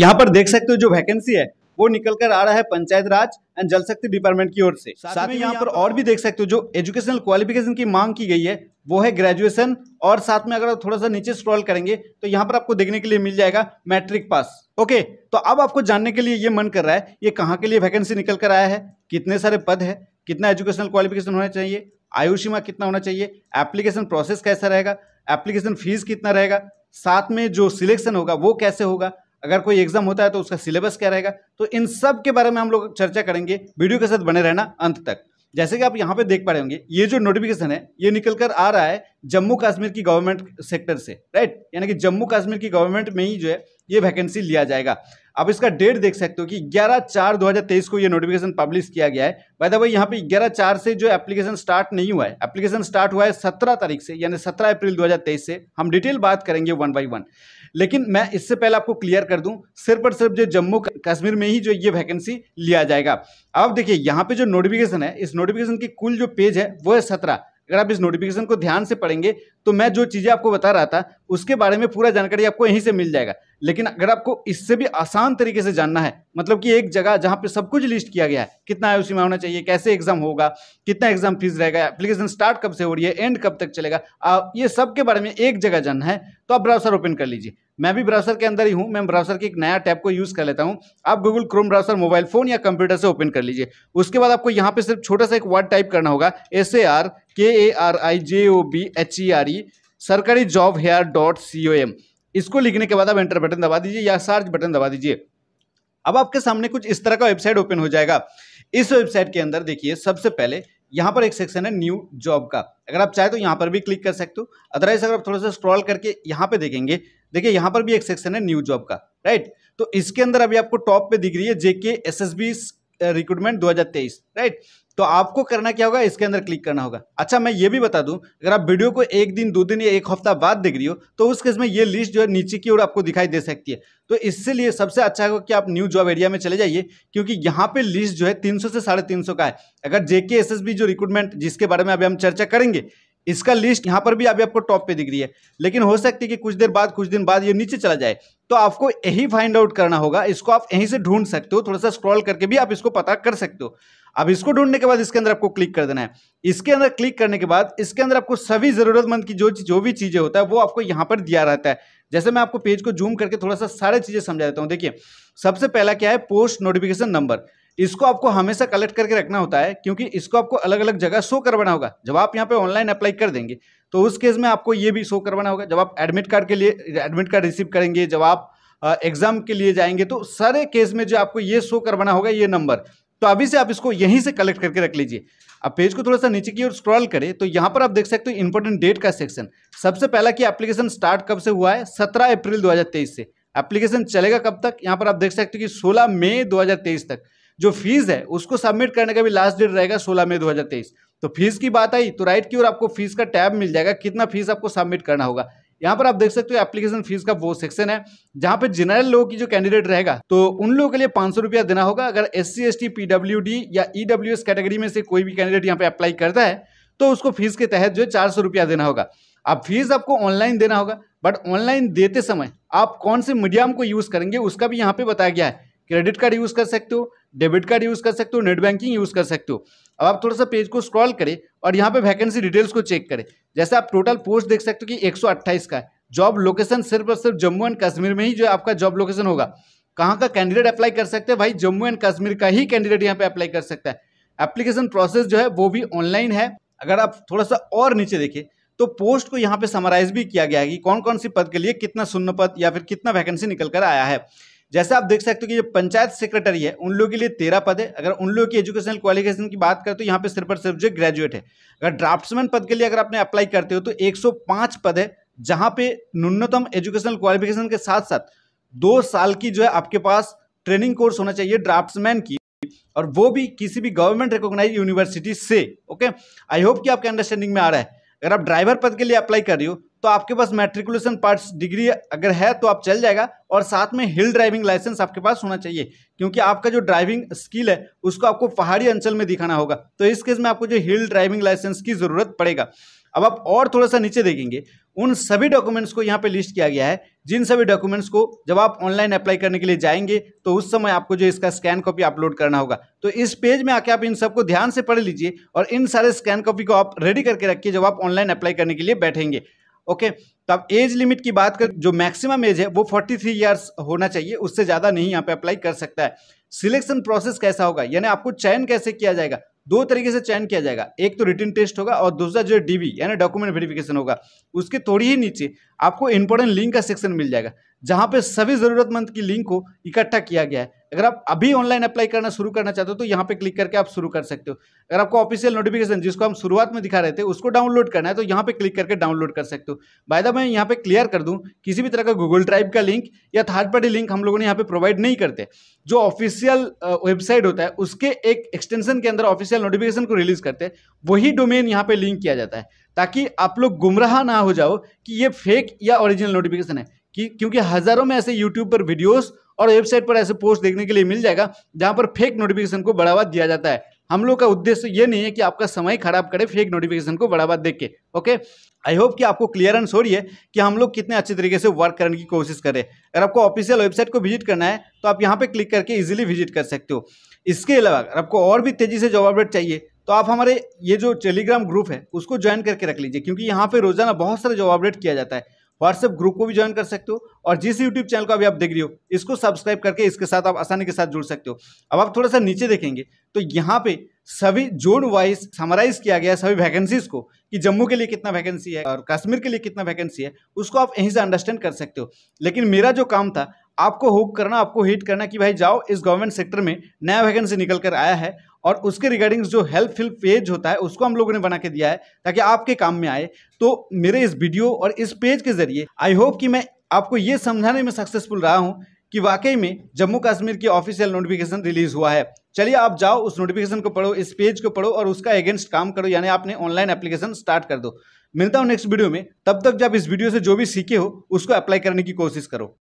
यहाँ पर देख सकते हो जो वैकेंसी है वो निकल कर आ रहा है पंचायत राज एंड जल शक्ति डिपार्टमेंट की ओर से साथ में यहाँ पर और भी देख सकते हो जो एजुकेशनल क्वालिफिकेशन की मांग की गई है वो है ग्रेजुएशन और साथ में अगर आप थोड़ा सा नीचे स्क्रॉल करेंगे तो यहाँ पर आपको देखने के लिए मिल जाएगा मैट्रिक पास ओके तो अब आपको जानने के लिए ये मन कर रहा है ये कहाँ के लिए वैकेंसी निकल कर आया है कितने सारे पद है कितना एजुकेशनल क्वालिफिकेशन होना चाहिए आयु सीमा कितना होना चाहिए एप्लीकेशन प्रोसेस कैसा रहेगा एप्लीकेशन फीस कितना रहेगा साथ में जो सिलेक्शन होगा वो कैसे होगा अगर कोई एग्जाम होता है तो उसका सिलेबस क्या रहेगा तो इन सब के बारे में हम लोग चर्चा करेंगे वीडियो के साथ बने रहना अंत तक जैसे कि आप यहाँ पे देख पा रहे होंगे ये जो नोटिफिकेशन है ये निकल कर आ रहा है जम्मू कश्मीर की गवर्नमेंट सेक्टर से राइट यानी कि जम्मू कश्मीर की गवर्नमेंट में ही जो है ये वैकेंसी लिया जाएगा आप इसका डेट देख सकते हो कि 11 चार 2023 को ये नोटिफिकेशन पब्लिश किया गया है बाय द वे यहाँ पे 11 चार से जो एप्लीकेशन स्टार्ट नहीं हुआ है एप्लीकेशन स्टार्ट हुआ है 17 तारीख से यानी 17 अप्रैल 2023 से हम डिटेल बात करेंगे वन बाई वन लेकिन मैं इससे पहले आपको क्लियर कर दूं सिर्फ और सिर्फ जो जम्मू कश्मीर में ही जो ये वैकेंसी लिया जाएगा अब देखिए यहाँ पे जो नोटिफिकेशन है इस नोटिफिकेशन की कुल जो पेज है वो है सत्रह अगर आप इस नोटिफिकेशन को ध्यान से पढ़ेंगे तो मैं जो चीज़ें आपको बता रहा था उसके बारे में पूरा जानकारी आपको यहीं से मिल जाएगा लेकिन अगर आपको इससे भी आसान तरीके से जानना है मतलब कि एक जगह जहां पे सब कुछ लिस्ट किया गया है कितना आयु सीमा होना चाहिए कैसे एग्जाम होगा कितना एग्जाम फीस रहेगा एप्लीकेशन स्टार्ट कब से हो रही है एंड कब तक चलेगा ये सब के बारे में एक जगह जानना है तो आप ब्राउसर ओपन कर लीजिए मैं भी ब्राउजर के अंदर ही हूँ मैं ब्राउजर के एक नया टैब को यूज़ कर लेता हूँ आप Google Chrome browser mobile phone या कंप्यूटर से ओपन कर लीजिए उसके बाद आपको यहाँ पे सिर्फ छोटा सा एक वर्ड टाइप करना होगा S A R K A R I J O B H E R E सरकारी job here dot C O M इसको लिखने के बाद आप एंटर बटन दबा दीजिए या सर्च बटन दबा दीजिए अब आपके सामने कुछ इस तरह का वेबसाइट ओपन हो जाएगा इस वेबसाइट के अंदर देखिए सबसे पहले यहाँ पर एक सेक्शन है न्यू जॉब का अगर आप चाहे तो यहाँ पर भी क्लिक कर सकते हो अदरवाइज अगर आप थोड़ा सा स्क्रॉल करके यहाँ पे देखेंगे देखिए यहां पर भी एक सेक्शन है न्यू जॉब का राइट तो इसके अंदर अभी आपको टॉप पे दिख रही है J K S S B recruitment दो राइट तो आपको करना क्या होगा इसके अंदर क्लिक करना होगा अच्छा मैं ये भी बता दूं अगर आप वीडियो को एक दिन दो दिन या एक हफ्ता बाद देख रही हो तो उस केस में ये लिस्ट जो है नीचे की ओर आपको दिखाई दे सकती है तो इससे लिए सबसे अच्छा होगा कि आप न्यू जॉब एरिया में चले जाइए क्योंकि यहाँ पे लिस्ट जो है तीन से साढ़े तीन का है अगर जेके एस जो रिक्रूटमेंट जिसके बारे में अभी हम चर्चा करेंगे इसका लिस्ट यहाँ पर भी अभी आपको टॉप पे दिख रही है लेकिन हो सकती है कि कुछ देर बाद कुछ दिन बाद ये नीचे चला जाए तो आपको यही फाइंड आउट करना होगा इसको आप यहीं से ढूंढ सकते हो थोड़ा सा स्क्रॉल करके भी आप इसको पता कर सकते हो अब इसको ढूंढने के बाद इसके अंदर आपको क्लिक कर देना है इसके अंदर क्लिक करने के बाद इसके अंदर आपको सभी ज़रूरतमंद की जो जो भी चीज़ें होता है वो आपको यहाँ पर दिया रहता है जैसे मैं आपको पेज को जूम करके थोड़ा सा सारे चीज़ें समझा देता हूँ देखिए सबसे पहला क्या है पोस्ट नोटिफिकेशन नंबर इसको आपको हमेशा कलेक्ट करके रखना होता है क्योंकि इसको आपको अलग अलग जगह शो करवाना होगा जब आप यहाँ पे ऑनलाइन अप्लाई कर देंगे तो उस केस में आपको ये भी शो करवाना होगा जब आप एडमिट कार्ड के लिए एडमिट कार्ड रिसीव करेंगे जब आप एग्ज़ाम के लिए जाएंगे तो सारे केस में जो आपको ये शो करवाना होगा ये नंबर तो अभी से आप इसको यहीं से कलेक्ट करके रख लीजिए अब पेज को थोड़ा सा नीचे की ओर स्क्रॉल करें तो यहाँ पर आप देख सकते हो इंपॉर्टेंट डेट का सेक्शन सबसे पहला कि एप्लीकेशन स्टार्ट कब से हुआ है सत्रह अप्रैल दो से एप्लीकेशन चलेगा कब तक यहाँ पर आप देख सकते हो कि सोलह मई दो तक जो फीस है उसको सबमिट करने का भी लास्ट डेट रहेगा सोलह मई दो तो फीस की बात आई तो राइट की ओर आपको फीस का टैब मिल जाएगा कितना फीस आपको सबमिट करना होगा यहाँ पर आप देख सकते हो एप्लीकेशन फीस का वो सेक्शन है जहाँ पे जनरल लोगों की जो कैंडिडेट रहेगा तो उन लोगों के लिए पांच सौ रुपया देना होगा अगर S C S T P W D या ई डब्ल्यू एस कैटेगरी में से कोई भी कैंडिडेट यहाँ पे अप्लाई करता है तो उसको फीस के तहत जो है चार सौ रुपया देना होगा अब फीस आपको ऑनलाइन देना होगा बट ऑनलाइन देते समय आप कौन से मीडियम को यूज़ करेंगे उसका भी यहाँ पे बताया गया है क्रेडिट कार्ड यूज़ कर सकते हो डेबिट कार्ड यूज़ कर सकते हो नेट बैंकिंग यूज़ कर सकते हो अब आप थोड़ा सा पेज को स्क्रॉल करें और यहाँ पे वैकेंसी डिटेल्स को चेक करें जैसे आप टोटल पोस्ट देख सकते हो कि 128 का है जॉब लोकेशन सिर्फ और सिर्फ जम्मू एंड कश्मीर में ही जो आपका जॉब लोकेशन होगा कहाँ का कैंडिडेट अप्लाई कर सकते हैं भाई जम्मू एंड कश्मीर का ही कैंडिडेट यहाँ पे अप्लाई कर सकता है एप्लीकेशन प्रोसेस जो है वो भी ऑनलाइन है अगर आप थोड़ा सा और नीचे देखें तो पोस्ट को यहाँ पे समराइज भी किया गया है कि कौन कौन सी पद के लिए कितना शून्य पद या फिर कितना वैकेंसी निकल कर आया है जैसे आप देख सकते हो कि जो पंचायत सेक्रेटरी है उन लोगों के लिए तेरह पद है अगर उन लोगों की एजुकेशनल क्वालिफिकेशन की बात करें तो यहाँ पे सिर्फ और सिर्फ जो ग्रेजुएट है अगर ड्राफ्ट्समैन पद के लिए अगर आपने अप्लाई करते हो तो 105 पद है जहाँ पे न्यूनतम एजुकेशनल क्वालिफिकेशन के साथ साथ दो साल की जो है आपके पास ट्रेनिंग कोर्स होना चाहिए ड्राफ्ट्समैन की और वो भी किसी भी गवर्नमेंट रिकोगनाइज यूनिवर्सिटी से ओके आई होप कि आपके अंडरस्टैंडिंग में आ रहा है अगर आप ड्राइवर पद के लिए अप्लाई कर रही हो तो आपके पास मेट्रिकुलेशन पार्ट्स डिग्री अगर है तो आप चल जाएगा और साथ में हिल ड्राइविंग लाइसेंस आपके पास होना चाहिए क्योंकि आपका जो ड्राइविंग स्किल है उसको आपको पहाड़ी अंचल में दिखाना होगा तो इस केस में आपको जो हिल ड्राइविंग लाइसेंस की ज़रूरत पड़ेगा अब आप और थोड़ा सा नीचे देखेंगे उन सभी डॉक्यूमेंट्स को यहाँ पे लिस्ट किया गया है जिन सभी डॉक्यूमेंट्स को जब आप ऑनलाइन अप्लाई करने के लिए जाएंगे तो उस समय आपको जो इसका स्कैन कॉपी अपलोड करना होगा तो इस पेज में आके आप इन सबको ध्यान से पढ़ लीजिए और इन सारे स्कैन कॉपी को आप रेडी करके रखिए जब आप ऑनलाइन अप्लाई करने के लिए बैठेंगे ओके तब एज लिमिट की बात कर जो मैक्सिमम एज है वो 43 थ्री ईयर्स होना चाहिए उससे ज़्यादा नहीं यहाँ पे अप्लाई कर सकता है सिलेक्शन प्रोसेस कैसा होगा यानी आपको चयन कैसे किया जाएगा दो तरीके से चयन किया जाएगा एक तो रिटर्न टेस्ट होगा और दूसरा जो डीबी यानी डॉक्यूमेंट वेरिफिकेशन होगा उसके थोड़ी ही नीचे आपको इंपॉर्टेंट लिंक का सेक्शन मिल जाएगा जहां पे सभी ज़रूरतमंद की लिंक को इकट्ठा किया गया है अगर आप अभी ऑनलाइन अप्लाई करना शुरू करना चाहते हो तो यहाँ पे क्लिक करके आप शुरू कर सकते हो अगर आपको ऑफिशियल नोटिफिकेशन जिसको हम शुरुआत में दिखा रहे थे उसको डाउनलोड करना है तो यहाँ पे क्लिक करके डाउनलोड कर सकते हो बाय द मैं यहाँ पे क्लियर कर दूँ किसी भी तरह का गूगल ड्राइव का लिंक या थर्ड पार्टी लिंक हम लोगों ने यहाँ पे प्रोवाइड नहीं करते जो ऑफिशियल वेबसाइट होता है उसके एक एक्सटेंशन के अंदर ऑफिशियल नोटिफिकेशन को रिलीज करते हैं वही डोमेन यहाँ पे लिंक किया जाता है ताकि आप लोग गुमराह ना हो जाओ कि ये फेक या ओरिजिनल नोटिफिकेशन है कि क्योंकि हज़ारों में ऐसे यूट्यूब पर वीडियोस और वेबसाइट पर ऐसे पोस्ट देखने के लिए मिल जाएगा जहां पर फेक नोटिफिकेशन को बढ़ावा दिया जाता है हम लोग का उद्देश्य ये नहीं है कि आपका समय खराब करे फेक नोटिफिकेशन को बढ़ावा देख के ओके आई होप कि आपको क्लियरेंस हो रही है कि हम लोग कितने अच्छे तरीके से वर्क करने की कोशिश करें अगर आपको ऑफिशियल वेबसाइट को विजिट करना है तो आप यहाँ पे क्लिक करके इजीली विजिट कर सकते हो इसके अलावा अगर आपको और भी तेज़ी से जॉब अपडेट चाहिए तो आप हमारे ये जो टेलीग्राम ग्रुप है उसको ज्वाइन करके रख लीजिए क्योंकि यहाँ पे रोजाना बहुत सारे जॉब अपडेट किया जाता है व्हाट्सएप ग्रुप को भी ज्वाइन कर सकते हो और जिस यूट्यूब चैनल को अभी आप देख रही हो इसको सब्सक्राइब करके इसके साथ आप आसानी के साथ जुड़ सकते हो अब आप थोड़ा सा नीचे देखेंगे तो यहाँ पे सभी जोन वाइज समराइज किया गया सभी वैकेंसीज को कि जम्मू के लिए कितना वैकेंसी है और कश्मीर के लिए कितना वैकेंसी है उसको आप यहीं से अंडरस्टैंड कर सकते हो लेकिन मेरा जो काम था आपको हुक करना आपको हिट करना कि भाई जाओ इस गवर्नमेंट सेक्टर में नया वैकेंसी निकल कर आया है और उसके रिगार्डिंग जो हेल्प फिल पेज होता है उसको हम लोगों ने बना के दिया है ताकि आपके काम में आए तो मेरे इस वीडियो और इस पेज के जरिए आई होप कि मैं आपको ये समझाने में सक्सेसफुल रहा हूँ कि वाकई में जम्मू कश्मीर की ऑफिशियल नोटिफिकेशन रिलीज हुआ है चलिए आप जाओ उस नोटिफिकेशन को पढ़ो इस पेज को पढ़ो और उसका अगेंस्ट काम करो यानी आपने ऑनलाइन एप्लीकेशन स्टार्ट कर दो मिलता हूँ नेक्स्ट वीडियो में तब तक जब इस वीडियो से जो भी सीखे हो उसको अप्लाई करने की कोशिश करो